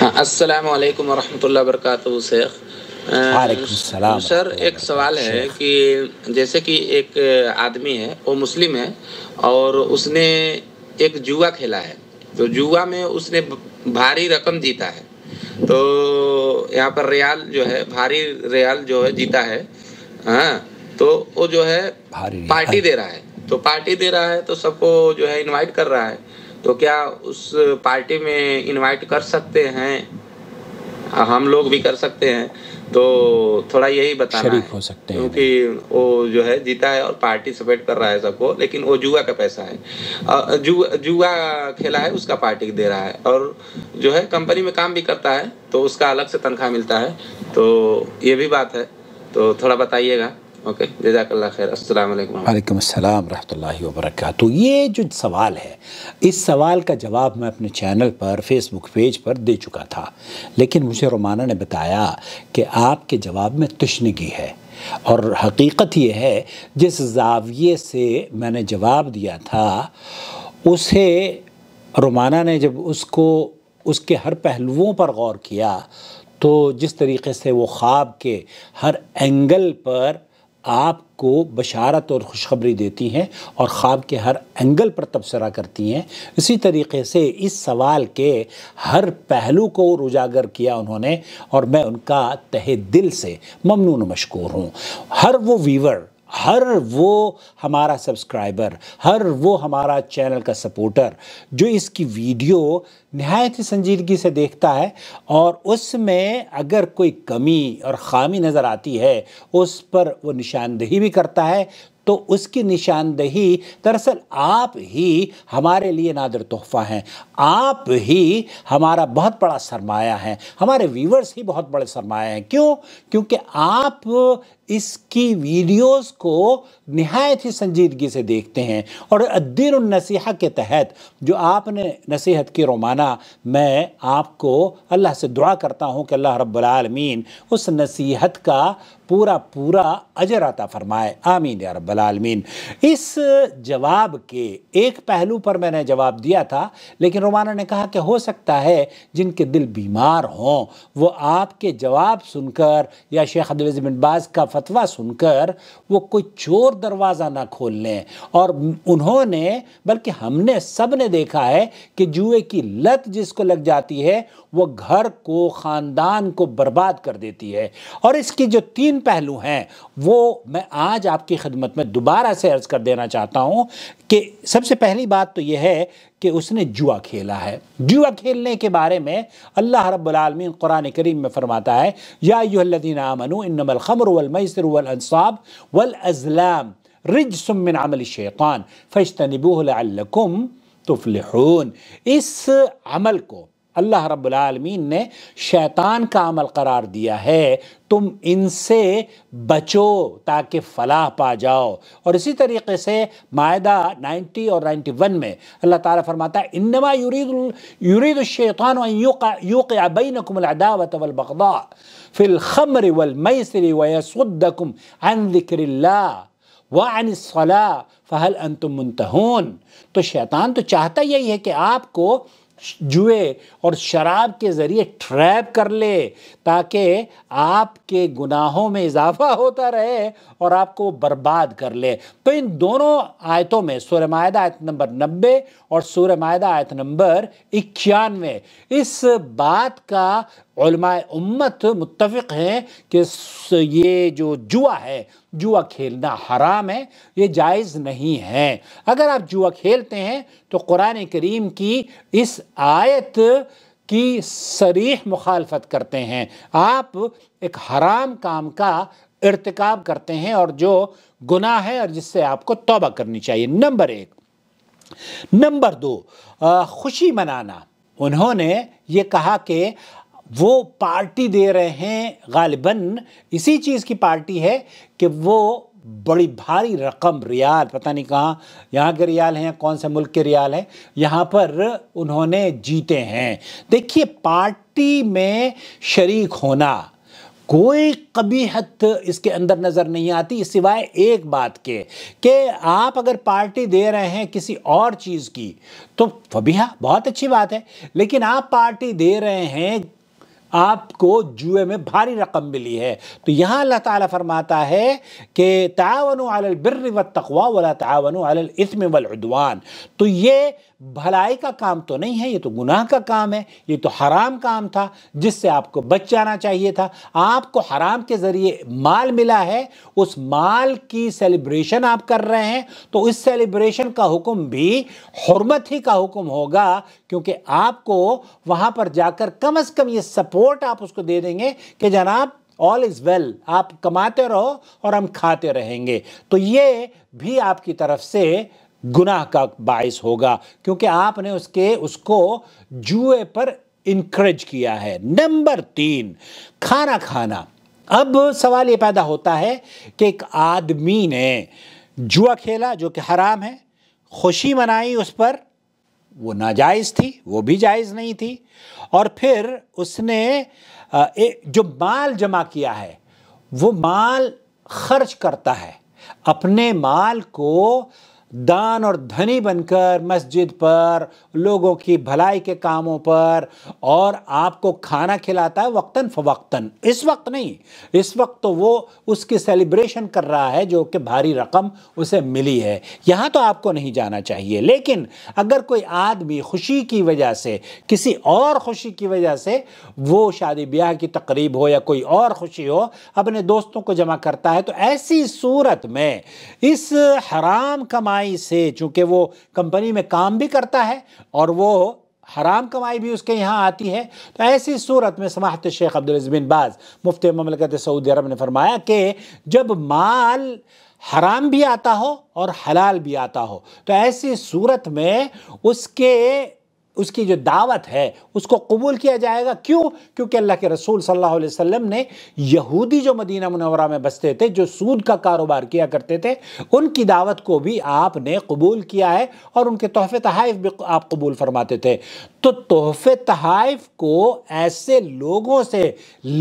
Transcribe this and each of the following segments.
हाँ अस्सलाम वालेकुम शेख सर एक सवाल है कि जैसे कि एक आदमी है वो मुस्लिम है और उसने एक जुआ खेला है तो जुआ में उसने भारी रकम जीता है तो यहाँ पर रियाल जो है भारी रियाल जो है जीता है हाँ तो वो जो है पार्टी दे रहा है तो पार्टी दे रहा है तो सबको जो है इनवाइट कर रहा है तो क्या उस पार्टी में इनवाइट कर सकते हैं हम लोग भी कर सकते हैं तो थोड़ा यही बताना है हो सकते हैं क्योंकि वो जो है जीता है और पार्टिसिपेट कर रहा है सबको लेकिन वो जुआ का पैसा है जु, जुआ खेला है उसका पार्टी दे रहा है और जो है कंपनी में काम भी करता है तो उसका अलग से तनख्वाह मिलता है तो ये भी बात है तो थोड़ा बताइएगा ओके जजाकल्ला वालेकुम अस्सलाम रहमतुल्लाहि व ये जो सवाल है इस सवाल का जवाब मैं अपने चैनल पर फेसबुक पेज पर दे चुका था लेकिन मुझे रोमाना ने बताया कि आपके जवाब में तशनगी है और हकीकत यह है जिस जाविये से मैंने जवाब दिया था उसे रोमाना ने जब उसको उसके हर पहलुओं पर गौर किया तो जिस तरीके से वो ख्वाब के हर एंगल पर आपको बशारत और खुशखबरी देती हैं और ख्वाब के हर एंगल पर तबसरा करती हैं इसी तरीके से इस सवाल के हर पहलू को उजागर किया उन्होंने और मैं उनका तहे दिल से ममनून मशकूर हूँ हर वो वीवर हर वो हमारा सब्सक्राइबर हर वो हमारा चैनल का सपोर्टर जो इसकी वीडियो नहायत ही संजीदगी से देखता है और उसमें अगर कोई कमी और ख़ामी नज़र आती है उस पर वो निशानदेही भी करता है तो उसकी निशानदेही दरअसल आप ही हमारे लिए नादर तोहफ़ा हैं आप ही हमारा बहुत बड़ा सरमाया है हमारे व्यूवर्स ही बहुत बड़े सरमाया हैं क्यों क्योंकि आप इसकी वीडियोस को नहायत ही संजीदगी से देखते हैं और दिन नसीहा के तहत जो आपने नसीहत की रोमाना मैं आपको अल्लाह से दुआ करता हूँ कि अल्लाह रब्बालमीन उस नसीहत का पूरा पूरा अजर आता फरमाए आमीन या रब्बालमीन इस जवाब के एक पहलू पर मैंने जवाब दिया था लेकिन रोमाना ने कहा कि हो सकता है जिनके दिल बीमार हों वो आपके जवाब सुनकर या शेख अब्दुलज़ बाज़ का फतवा सुनकर वो कोई चोर दरवाज़ा ना खोल लें और उन्होंने बल्कि हमने सब ने देखा है कि जुए की लत जिसको लग जाती है वो घर को ख़ानदान को बर्बाद कर देती है और इसकी जो तीन पहलू हैं वो मैं आज आपकी खिदमत में दोबारा से अर्ज़ कर देना चाहता हूँ कि सबसे पहली बात तो यह है कि उसने जुआ खेला है जुआ खेलने के बारे में अल्लाह रब्बुल आलमीन कुरान करीम में फरमाता है या युल्लदीन आमनु इनमल खमर वलमई الميسر والأنصاب والأزلام رجس من عمل الشيطان فاجتنبوه لعلكم تفلحون اس عملكم अल्लाह रबालमीन ने शैतान का अमल करार दिया है तुम इनसे बचो ताकि फलाह पा जाओ और इसी तरीके से मायदा 90 और 91 में अल्लाह ताला फरमाता है इनमा युरीद युरीद शैतान यूक अबैनकुमदावत वलबदा फ़िलखमर वलमसर वसुद्दकुम अन दिक्रिल्ला व अनसला फ़हल अन तुम तो शैतान तो चाहता यही है कि आपको जुए और शराब के ज़रिए ट्रैप कर ले ताकि आपके गुनाहों में इजाफा होता रहे और आपको बर्बाद कर ले तो इन दोनों आयतों में सूर्य मायदा आयत नंबर नब्बे और सूर्य मायदा आयत नंबर इक्यानवे इस बात का उम्मत मुतफ़ हैं कि ये जो जुआ है जुआ खेलना हराम है ये जायज़ नहीं है अगर आप जुआ खेलते हैं तो कुरान करीम की इस आयत की सरीह मुखालफत करते हैं आप एक हराम काम का इरतकब करते हैं और जो गुनाह है और जिससे आपको तोबा करनी चाहिए नंबर एक नंबर दो आ, खुशी मनाना उन्होंने ये कहा कि वो पार्टी दे रहे हैं गालिबा इसी चीज़ की पार्टी है कि वो बड़ी भारी रकम रियाल पता नहीं कहाँ यहाँ के रियाल हैं कौन से मुल्क के रियाल हैं यहाँ पर उन्होंने जीते हैं देखिए पार्टी में शरीक होना कोई कबीहत इसके अंदर नज़र नहीं आती सिवाय एक बात के कि आप अगर पार्टी दे रहे हैं किसी और चीज़ की तो फबीहा तो बहुत अच्छी बात है लेकिन आप पार्टी दे रहे हैं आपको जुए में भारी रकम मिली है तो यहाँ अल्लाह ताला फरमाता है कि तावन अलबिर व तकवा वाला तावन अलस्म वलउदवान तो ये भलाई का काम तो नहीं है ये तो गुनाह का काम है ये तो हराम काम था जिससे आपको बच जाना चाहिए था आपको हराम के ज़रिए माल मिला है उस माल की सेलिब्रेशन आप कर रहे हैं तो इस सेलिब्रेशन का हुक्म भी हरमत ही का हुक्म होगा क्योंकि आपको वहाँ पर जाकर कम अज़ कम ये सपोर्ट आप उसको दे देंगे कि जनाब ऑल इज़ वेल आप कमाते रहो और हम खाते रहेंगे तो ये भी आपकी तरफ से गुनाह का बायस होगा क्योंकि आपने उसके उसको जुए पर इंकरेज किया है नंबर तीन खाना खाना अब सवाल ये पैदा होता है कि एक आदमी ने जुआ खेला जो कि हराम है खुशी मनाई उस पर वो नाजायज़ थी वो भी जायज़ नहीं थी और फिर उसने जो माल जमा किया है वो माल खर्च करता है अपने माल को दान और धनी बनकर मस्जिद पर लोगों की भलाई के कामों पर और आपको खाना खिलाता है वक्तन फवक्तन इस वक्त नहीं इस वक्त तो वो उसकी सेलिब्रेशन कर रहा है जो कि भारी रकम उसे मिली है यहाँ तो आपको नहीं जाना चाहिए लेकिन अगर कोई आदमी खुशी की वजह से किसी और खुशी की वजह से वो शादी ब्याह की तकरीब हो या कोई और खुशी हो अपने दोस्तों को जमा करता है तो ऐसी सूरत में इस हराम कमाई कमाई से चूंकि वो कंपनी में काम भी करता है और वो हराम कमाई भी उसके यहाँ आती है तो ऐसी सूरत में समाहत शेख अब्दुलज़ बाज़ मुफ्त ममलकत सऊदी अरब ने फरमाया कि जब माल हराम भी आता हो और हलाल भी आता हो तो ऐसी सूरत में उसके उसकी जो दावत है उसको कबूल किया जाएगा क्यों क्योंकि अल्लाह के रसूल सल्लल्लाहु अलैहि वसल्लम ने यहूदी जो मदीना मुनवरा में बसते थे जो सूद का कारोबार किया करते थे उनकी दावत को भी आपने कबूल किया है और उनके तोहफे तहाइफ भी आप कबूल फरमाते थे तो तोहफे तहाइफ को ऐसे लोगों से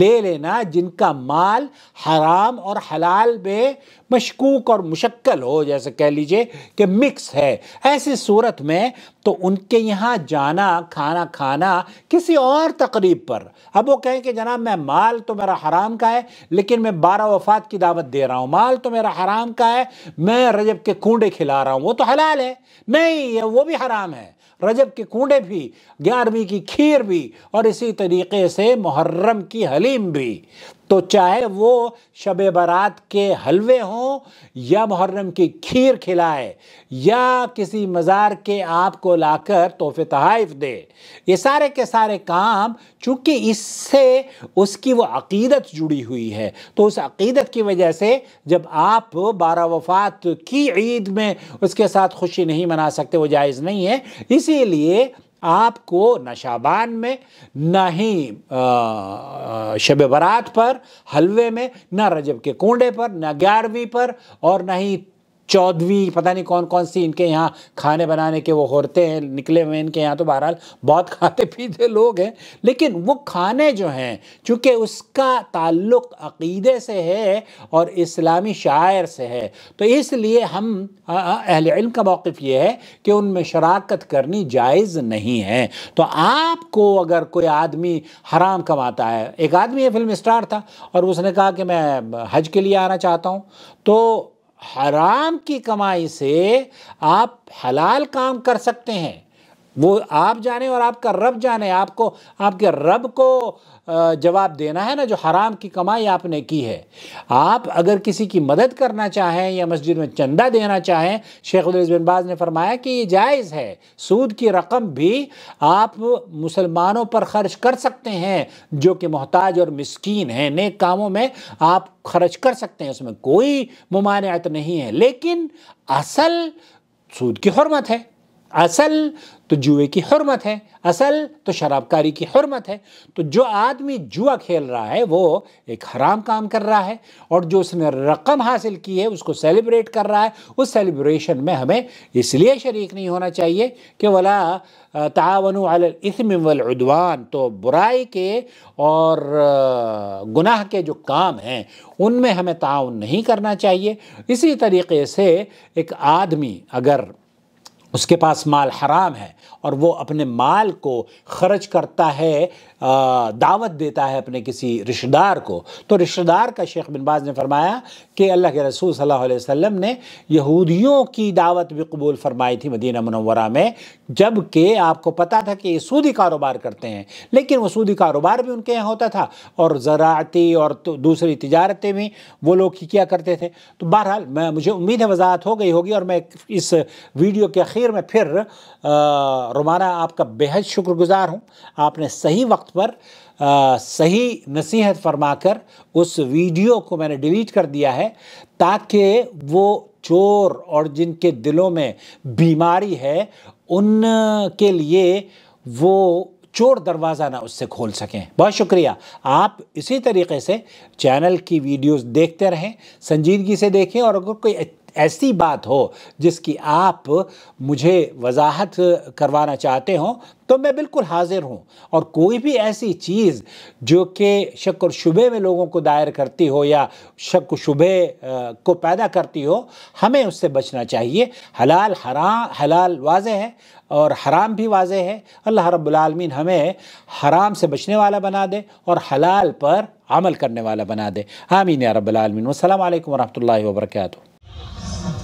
ले लेना जिनका माल हराम और हलाल में मशकूक और मुशक्ल हो जैसे कह लीजिए कि मिक्स है ऐसी सूरत में तो उनके यहाँ जाना खाना खाना किसी और तकरीब पर अब वो कहें कि जनाब मैं माल तो मेरा हराम का है लेकिन मैं बारह वफात की दावत दे रहा हूँ माल तो मेरा हराम का है मैं रजब के कूडे खिला रहा हूँ वो तो हलाल है नहीं वो भी हराम है रजब के कूडे भी ग्यारहवीं की खीर भी और इसी तरीके से मुहर्रम की हलीम भी तो चाहे वो शब बारात के हलवे हों या मुहर्रम की खीर खिलाए या किसी मज़ार के आप को लाकर तोहफ़े तहाइफ दे ये सारे के सारे काम चूँकि इससे उसकी वो अकीदत जुड़ी हुई है तो उस अकीदत की वजह से जब आप बार वफात की ईद में उसके साथ खुशी नहीं मना सकते वो जायज़ नहीं है इसीलिए आपको नशाबान में ना ही शब बारात पर हलवे में ना रजब के कोंडे पर ना ग्यारहवीं पर और ना ही चौधरी पता नहीं कौन कौन सी इनके यहाँ खाने बनाने के वो होते हैं निकले हुए इनके यहाँ तो बहरहाल बहुत खाते पीते लोग हैं लेकिन वो खाने जो हैं चूँकि उसका ताल्लुक अकीदे से है और इस्लामी शायर से है तो इसलिए हम अहल इल्म का मौक़ ये है कि उनमें शराकत करनी जायज़ नहीं है तो आपको अगर कोई आदमी हराम कमाता है एक आदमी ये फिल्म स्टार था और उसने कहा कि मैं हज के लिए आना चाहता हूँ तो हराम की कमाई से आप हलाल काम कर सकते हैं वो आप जाने और आपका रब जाने आपको आपके रब को जवाब देना है ना जो हराम की कमाई आपने की है आप अगर किसी की मदद करना चाहें या मस्जिद में चंदा देना चाहें शेख बिन बाज ने फरमाया कि ये जायज़ है सूद की रकम भी आप मुसलमानों पर खर्च कर सकते हैं जो कि मोहताज और मस्किन हैं नेक कामों में आप खर्च कर सकते हैं उसमें कोई ममानियत नहीं है लेकिन असल सूद की हरमत है असल तो जुए की हरमत है असल तो शराबकारी की हरमत है तो जो आदमी जुआ खेल रहा है वो एक हराम काम कर रहा है और जो उसने रकम हासिल की है उसको सेलिब्रेट कर रहा है उस सेलिब्रेशन में हमें इसलिए शरीक नहीं होना चाहिए कि वाला तावन इसम तो बुराई के और गुनाह के जो काम हैं उनमें हमें ताउन नहीं करना चाहिए इसी तरीके से एक आदमी अगर उसके पास माल हराम है और वो अपने माल को खर्च करता है दावत देता है अपने किसी रिश्तेदार को तो रिश्तेदार का शेख बिन बाज ने फरमाया कि अल्लाह के रसूल सल्लल्लाहु अलैहि वसल्लम ने यहूदियों की दावत भी कबूल फरमाई थी मदीना मनवरा में जबकि आपको पता था कि ये सूदी कारोबार करते हैं लेकिन वो सूदी कारोबार भी उनके यहाँ होता था और ज़राती और तो दूसरी तजारतें भी वो लोग किया करते थे तो बहरहाल मैं मुझे उम्मीद है वजाहत हो गई होगी और मैं इस वीडियो के आखिर में फिर रोमाना आपका बेहद शुक्रगुजार हूँ आपने सही वक्त पर आ, सही नसीहत फरमाकर उस वीडियो को मैंने डिलीट कर दिया है ताकि वो चोर और जिनके दिलों में बीमारी है उन के लिए वो चोर दरवाज़ा ना उससे खोल सकें बहुत शुक्रिया आप इसी तरीके से चैनल की वीडियोस देखते रहें संजीदगी से देखें और अगर कोई ऐसी बात हो जिसकी आप मुझे वजाहत करवाना चाहते हो तो मैं बिल्कुल हाजिर हूँ और कोई भी ऐसी चीज़ जो कि शक और शुबे में लोगों को दायर करती हो या शक शुबे को पैदा करती हो हमें उससे बचना चाहिए हलाल हराम हलाल वाज है और हराम भी वाज है अल्लाह रब्लमीन हमें हराम से बचने वाला बना दे और हलाल पर अमल करने वाला बना दे आमीन रबालमीन वालक वरहमल वर्का